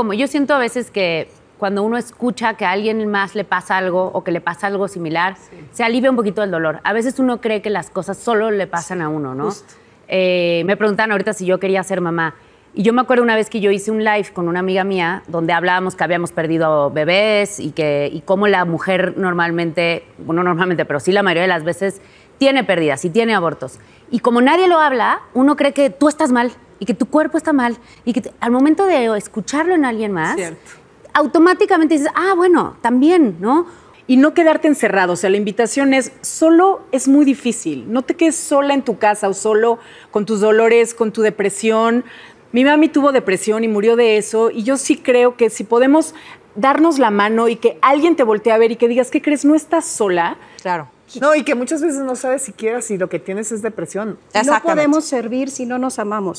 como yo siento a veces que cuando uno escucha que a alguien más le pasa algo o que le pasa algo similar, se alivia un poquito el dolor. A veces uno cree que las cosas solo le pasan a uno, ¿no? Eh, me preguntan ahorita si yo quería ser mamá. Y yo me acuerdo una vez que yo hice un live con una amiga mía donde hablábamos que habíamos perdido bebés y, que, y cómo la mujer normalmente, bueno, normalmente, pero sí la mayoría de las veces, tiene pérdidas y tiene abortos. Y como nadie lo habla, uno cree que tú estás mal y que tu cuerpo está mal y que al momento de escucharlo en alguien más, automáticamente dices, ah, bueno, también, ¿no? Y no quedarte encerrado, o sea, la invitación es, solo es muy difícil, no te quedes sola en tu casa o solo con tus dolores, con tu depresión. Mi mami tuvo depresión y murió de eso y yo sí creo que si podemos darnos la mano y que alguien te voltee a ver y que digas, ¿qué crees? No estás sola. Claro. No, y que muchas veces no sabes siquiera si lo que tienes es depresión. No podemos servir si no nos amamos.